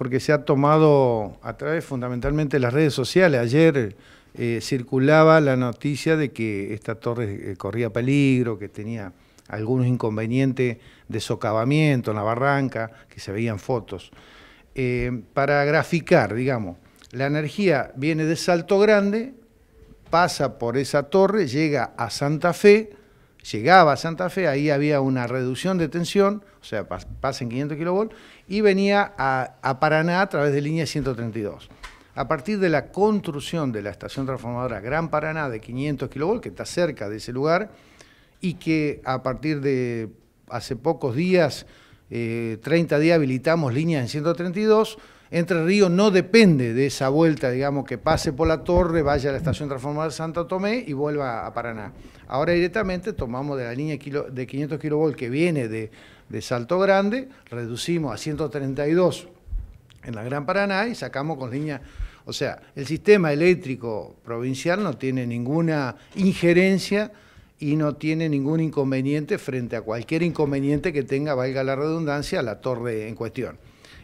porque se ha tomado a través fundamentalmente de las redes sociales. Ayer eh, circulaba la noticia de que esta torre eh, corría peligro, que tenía algunos inconvenientes de socavamiento en la barranca, que se veían fotos. Eh, para graficar, digamos, la energía viene de Salto Grande, pasa por esa torre, llega a Santa Fe, llegaba a Santa Fe, ahí había una reducción de tensión, o sea, pasen 500 kV, y venía a, Paraná a través de línea 132. A partir de la construcción de la estación transformadora Gran Paraná de 500 kV, que está cerca de ese lugar, y que a partir de hace pocos días, 30 eh, días, habilitamos línea en 132, entre Ríos no depende de esa vuelta, digamos, que pase por la torre, vaya a la estación de Santa Tomé y vuelva a Paraná. Ahora directamente tomamos de la línea de 500 kilovolt que viene de, de Salto Grande, reducimos a 132 en la Gran Paraná y sacamos con línea... O sea, el sistema eléctrico provincial no tiene ninguna injerencia y no tiene ningún inconveniente frente a cualquier inconveniente que tenga, valga la redundancia, la torre en cuestión.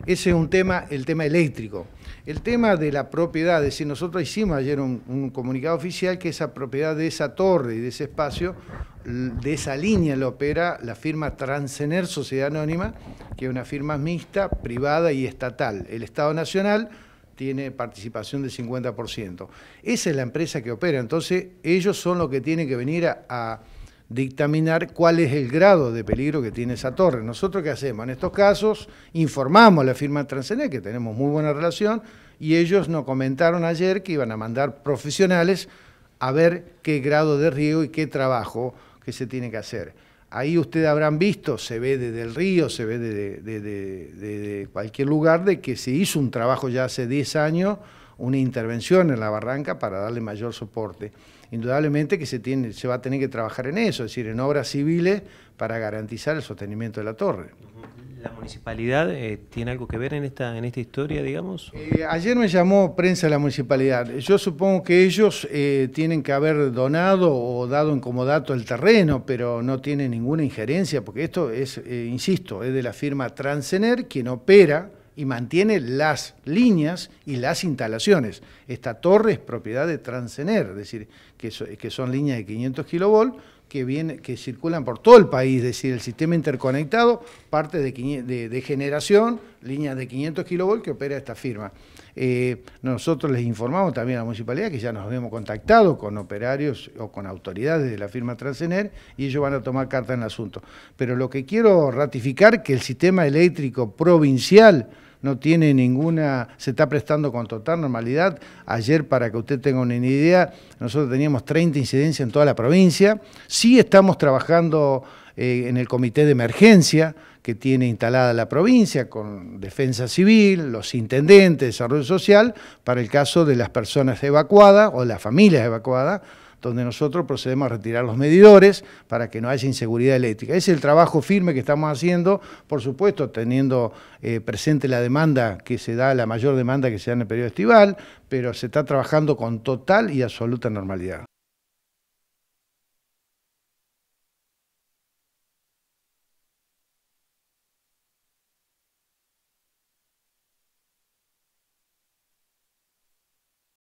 Ese es un tema, el tema eléctrico. El tema de la propiedad, es decir, nosotros hicimos ayer un, comunicado oficial que esa propiedad de esa torre y de ese espacio, de esa línea la opera la firma Transener Sociedad Anónima, que es una firma mixta, privada y estatal. El Estado Nacional tiene participación del 50%. Esa es la empresa que opera, entonces ellos son los que tienen que venir a dictaminar cuál es el grado de peligro que tiene esa torre. Nosotros qué hacemos? En estos casos informamos a la firma Transenet, que tenemos muy buena relación, y ellos nos comentaron ayer que iban a mandar profesionales a ver qué grado de riego y qué trabajo que se tiene que hacer. Ahí ustedes habrán visto, se ve desde el río, se ve desde de, cualquier lugar, de que se hizo un trabajo ya hace 10 años una intervención en la barranca para darle mayor soporte. Indudablemente que se, tiene, se va a tener que trabajar en eso, es decir, en obras civiles para garantizar el sostenimiento de la torre. ¿La municipalidad eh, tiene algo que ver en esta, en esta historia, digamos? Eh, ayer me llamó prensa la municipalidad. Yo supongo que ellos eh, tienen que haber donado o dado en comodato el terreno, pero no tienen ninguna injerencia, porque esto es, insisto, es de la firma Transener, quien opera y mantiene las líneas y las instalaciones. Esta torre es propiedad de Transener, es decir, que, son líneas de 500 kilovolts que, viene, que circulan por todo el país, es decir, el sistema interconectado, parte de, generación, líneas de 500 kilovolts que opera esta firma. Eh, nosotros les informamos también a la municipalidad que ya nos habíamos contactado con operarios o con autoridades de la firma Transener y ellos van a tomar carta en el asunto. Pero lo que quiero ratificar que el sistema eléctrico provincial no tiene ninguna, se está prestando con total normalidad. Ayer, para que usted tenga una idea, nosotros teníamos 30 incidencias en toda la provincia. Sí estamos trabajando eh, en el comité de emergencia que tiene instalada la provincia con defensa civil, los intendentes, desarrollo social, para el caso de las personas evacuadas o las familias evacuadas donde nosotros procedemos a retirar los medidores para que no haya inseguridad eléctrica. es el trabajo firme que estamos haciendo, por supuesto, teniendo eh, presente la demanda que se da, la mayor demanda que se da en el periodo estival, pero se está trabajando con total y absoluta normalidad.